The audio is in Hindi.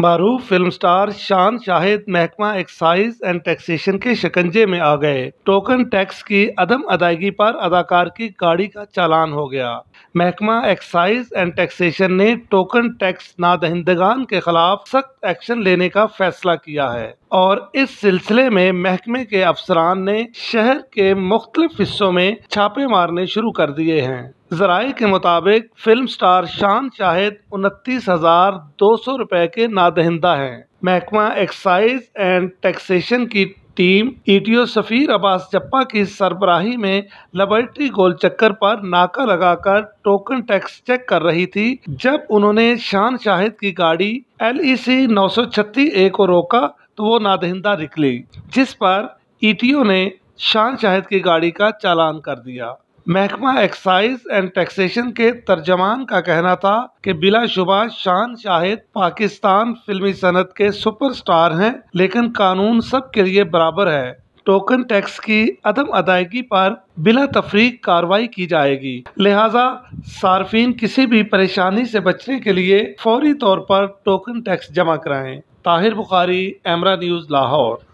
मरूफ फिल्म स्टार शान शाहिद महकमा एक्साइज एंड टैक्सेशन के शिकंजे में आ गए टोकन टैक्स की अदम अदायगी पर अदाकार की गाड़ी का चालान हो गया महकमा एक्साइज एंड टैक्सेशन ने टोकन टैक्स नादहिंदगान के खिलाफ सख्त एक्शन लेने का फैसला किया है और इस सिलसिले में महकमे के अफसरान ने शहर के मुख्तलिफ हिस्सों में छापे मारने शुरू कर दिए हैं ज़राए के मुताबिक फिल्म स्टार शान शाहिद उनतीस हज़ार दो सौ रुपए के नादहिंदा हैं महकमा एक्साइज एंड टैक्सेशन की टीम ईटीओ सफ़ीर अब्बास जप्पा की सरबराही में लेबोरेटरी गोल चक्कर पर नाका लगाकर टोकन टैक्स चेक कर रही थी जब उन्होंने शान शाहिद की गाड़ी एल ई सी नौ सौ छत्तीस ए को रोका तो वो नादहिंदा निकली जिस पर ईटीओ ने शान शाहिद की गाड़ी का चालान कर दिया महकमा एक्साइज एंड टैक्सेशन के तर्जमान का कहना था कि बिलाशुबा शान शाहिद पाकिस्तान फिल्मी सनत के सुपरस्टार हैं लेकिन कानून सबके लिए बराबर है टोकन टैक्स की अदम अदायगी पर बिला तफरी कार्रवाई की जाएगी लिहाजा सार्फिन किसी भी परेशानी से बचने के लिए फौरी तौर पर टोकन टैक्स जमा कराएं ताहिर बुखारी एमरा न्यूज़ लाहौर